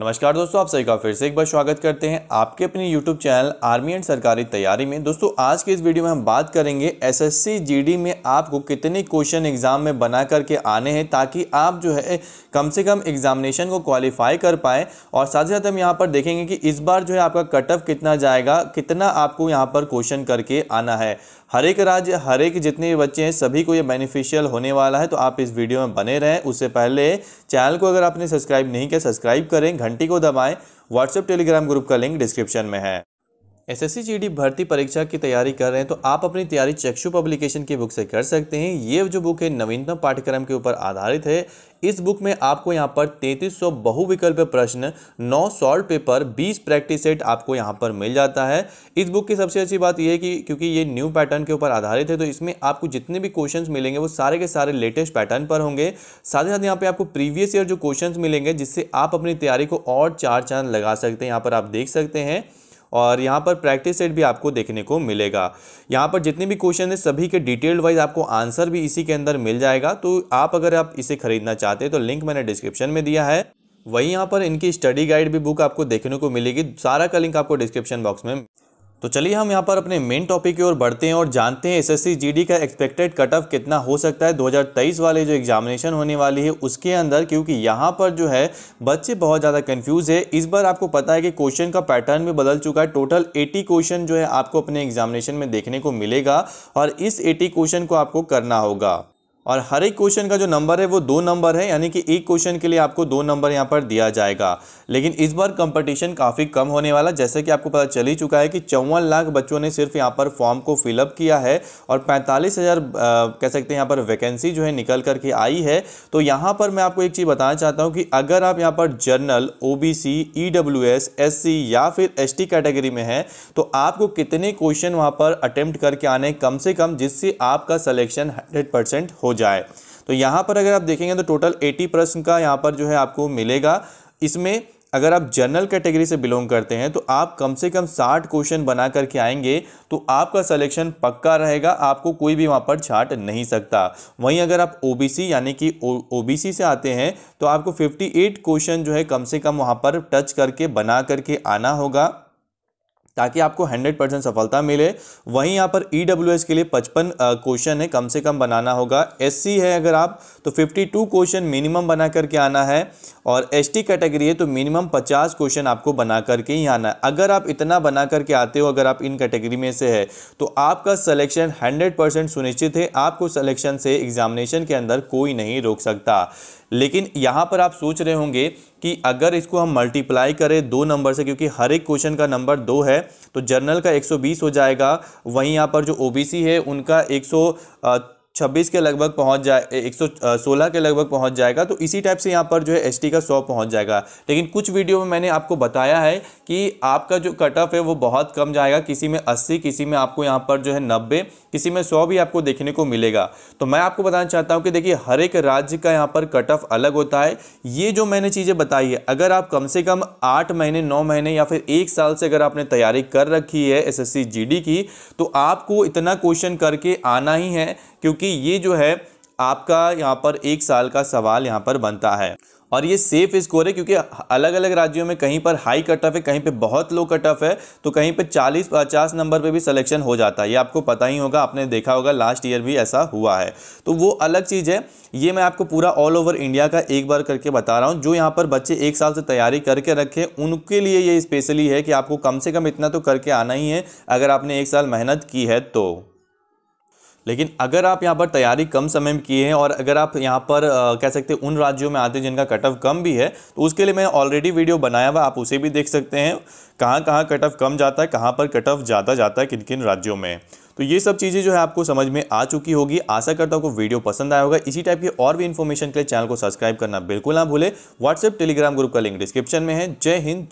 नमस्कार दोस्तों आप सभी का फिर से एक बार स्वागत करते हैं आपके अपने YouTube चैनल आर्मी एंड सरकारी तैयारी में दोस्तों आज के इस वीडियो में हम बात करेंगे एसएससी जीडी में आपको कितने क्वेश्चन एग्ज़ाम में बना करके आने हैं ताकि आप जो है कम से कम एग्जामिनेशन को क्वालिफाई कर पाए और साथ ही साथ हम यहाँ पर देखेंगे कि इस बार जो है आपका कट ऑफ कितना जाएगा कितना आपको यहाँ पर क्वेश्चन करके आना है हर एक राज्य हर एक जितने बच्चे हैं सभी को ये बेनिफिशियल होने वाला है तो आप इस वीडियो में बने रहें उससे पहले चैनल को अगर आपने सब्सक्राइब नहीं किया सब्सक्राइब करें घंटी को दबाएं व्हाट्सएप टेलीग्राम ग्रुप का लिंक डिस्क्रिप्शन में है एस एस भर्ती परीक्षा की तैयारी कर रहे हैं तो आप अपनी तैयारी चक्षु पब्लिकेशन की बुक से कर सकते हैं ये जो बुक है नवीनतम पाठ्यक्रम के ऊपर आधारित है इस बुक में आपको यहाँ पर 3300 बहुविकल्प प्रश्न 9 सॉल्ट पेपर 20 प्रैक्टिस सेट आपको यहाँ पर मिल जाता है इस बुक की सबसे अच्छी बात यह है कि क्योंकि ये न्यू पैटर्न के ऊपर आधारित है तो इसमें आपको जितने भी क्वेश्चन मिलेंगे वो सारे के सारे लेटेस्ट पैटर्न पर होंगे साथ ही साथ यहाँ पर आपको प्रीवियस ईयर जो क्वेश्चन मिलेंगे जिससे आप अपनी तैयारी को और चार चांद लगा सकते हैं यहाँ पर आप देख सकते हैं और यहाँ पर प्रैक्टिस सेट भी आपको देखने को मिलेगा यहाँ पर जितने भी क्वेश्चन है सभी के डिटेल्ड वाइज आपको आंसर भी इसी के अंदर मिल जाएगा तो आप अगर आप इसे खरीदना चाहते हैं तो लिंक मैंने डिस्क्रिप्शन में दिया है वहीं यहाँ पर इनकी स्टडी गाइड भी बुक आपको देखने को मिलेगी सारा का लिंक आपको डिस्क्रिप्शन बॉक्स में तो चलिए हम यहाँ पर अपने मेन टॉपिक की ओर बढ़ते हैं और जानते हैं एसएससी जीडी का एक्सपेक्टेड कट ऑफ कितना हो सकता है 2023 वाले जो एग्जामिनेशन होने वाली है उसके अंदर क्योंकि यहाँ पर जो है बच्चे बहुत ज़्यादा कंफ्यूज है इस बार आपको पता है कि क्वेश्चन का पैटर्न भी बदल चुका है टोटल एटी क्वेश्चन जो है आपको अपने एग्जामिनेशन में देखने को मिलेगा और इस एटी क्वेश्चन को आपको करना होगा और हर एक क्वेश्चन का जो नंबर है वो दो नंबर है यानी कि एक क्वेश्चन के लिए आपको दो नंबर यहाँ पर दिया जाएगा लेकिन इस बार कंपटीशन काफ़ी कम होने वाला जैसे कि आपको पता चल ही चुका है कि चौवन लाख बच्चों ने सिर्फ यहाँ पर फॉर्म को फिलअप किया है और पैंतालीस हज़ार कह सकते हैं यहाँ पर वैकेंसी जो है निकल करके आई है तो यहाँ पर मैं आपको एक चीज़ बताना चाहता हूँ कि अगर आप यहाँ पर general O B C E W S S C या फिर एस टी कैटेगरी में हैं तो आपको कितने क्वेश्चन वहाँ पर अटैम्प्ट करके आने कम से कम जिससे आपका सलेक्शन हंड्रेड परसेंट हो जाए तो यहाँ पर अगर आप देखेंगे तो टोटल 80 प्रश्न का यहाँ पर जो है आपको मिलेगा इसमें अगर आप जनरल कैटेगरी से बिलोंग करते हैं तो आप कम से कम 60 क्वेश्चन बना करके आएंगे तो आपका सिलेक्शन पक्का रहेगा आपको कोई भी वहाँ पर छाट नहीं सकता वहीं अगर आप ओबीसी यानी कि ओबीसी से आते हैं तो आपको 58 क्वेश्चन जो है कम से कम वहाँ पर टच करके बना करके आना होगा ताकि आपको 100 परसेंट सफलता मिले वहीं यहाँ पर ई e के लिए 55 क्वेश्चन है कम से कम बनाना होगा एस है अगर आप तो 52 क्वेश्चन मिनिमम बना करके आना है और एस कैटेगरी है तो मिनिमम 50 क्वेश्चन आपको बना करके ही आना है अगर आप इतना बना करके आते हो अगर आप इन कैटेगरी में से है तो आपका सलेक्शन हंड्रेड सुनिश्चित है आपको सलेक्शन से एग्जामिनेशन के अंदर कोई नहीं रोक सकता लेकिन यहाँ पर आप सोच रहे होंगे कि अगर इसको हम मल्टीप्लाई करें दो नंबर से क्योंकि हर एक क्वेश्चन का नंबर दो है तो जर्नल का 120 हो जाएगा वहीं यहाँ पर जो ओबीसी है उनका 100 छब्बीस के लगभग पहुंच जाए एक सौ सोलह के लगभग पहुंच जाएगा तो इसी टाइप से यहाँ पर जो है एस का सौ पहुंच जाएगा लेकिन कुछ वीडियो में मैंने आपको बताया है कि आपका जो कट ऑफ है वो बहुत कम जाएगा किसी में अस्सी किसी में आपको यहाँ पर जो है नब्बे किसी में सौ भी आपको देखने को मिलेगा तो मैं आपको बताना चाहता हूँ कि देखिए हर एक राज्य का यहाँ पर कट ऑफ अलग होता है ये जो मैंने चीज़ें बताई है अगर आप कम से कम आठ महीने नौ महीने या फिर एक साल से अगर आपने तैयारी कर रखी है एस एस की तो आपको इतना क्वेश्चन करके आना ही है क्योंकि ये जो है आपका यहाँ पर एक साल का सवाल यहाँ पर बनता है और ये सेफ स्कोर है क्योंकि अलग अलग राज्यों में कहीं पर हाई कट ऑफ है कहीं पे बहुत लो कट ऑफ है तो कहीं पे 40 50 नंबर पे भी सिलेक्शन हो जाता है ये आपको पता ही होगा आपने देखा होगा लास्ट ईयर भी ऐसा हुआ है तो वो अलग चीज़ है ये मैं आपको पूरा ऑल ओवर इंडिया का एक बार करके बता रहा हूँ जो यहाँ पर बच्चे एक साल से तैयारी करके रखे उनके लिए ये स्पेशली है कि आपको कम से कम इतना तो करके आना ही है अगर आपने एक साल मेहनत की है तो लेकिन अगर आप यहाँ पर तैयारी कम समय में किए हैं और अगर आप यहाँ पर आ, कह सकते हैं उन राज्यों में आते हैं जिनका कट ऑफ कम भी है तो उसके लिए मैंने ऑलरेडी वीडियो बनाया हुआ आप उसे भी देख सकते हैं कहाँ कहाँ कट ऑफ कम जाता है कहाँ पर कट ऑफ ज़्यादा जाता है किन किन राज्यों में तो ये सब चीज़ें जो है आपको समझ में आ चुकी होगी आशा करता हूँ आपको वीडियो पसंद आया होगा इसी टाइप की और भी इन्फॉर्मेशन के लिए चैनल को सब्सक्राइब करना बिल्कुल ना भूले व्हाट्सएप टेलीग्राम ग्रुप का लिंक डिस्क्रिप्शन में है जय हिंद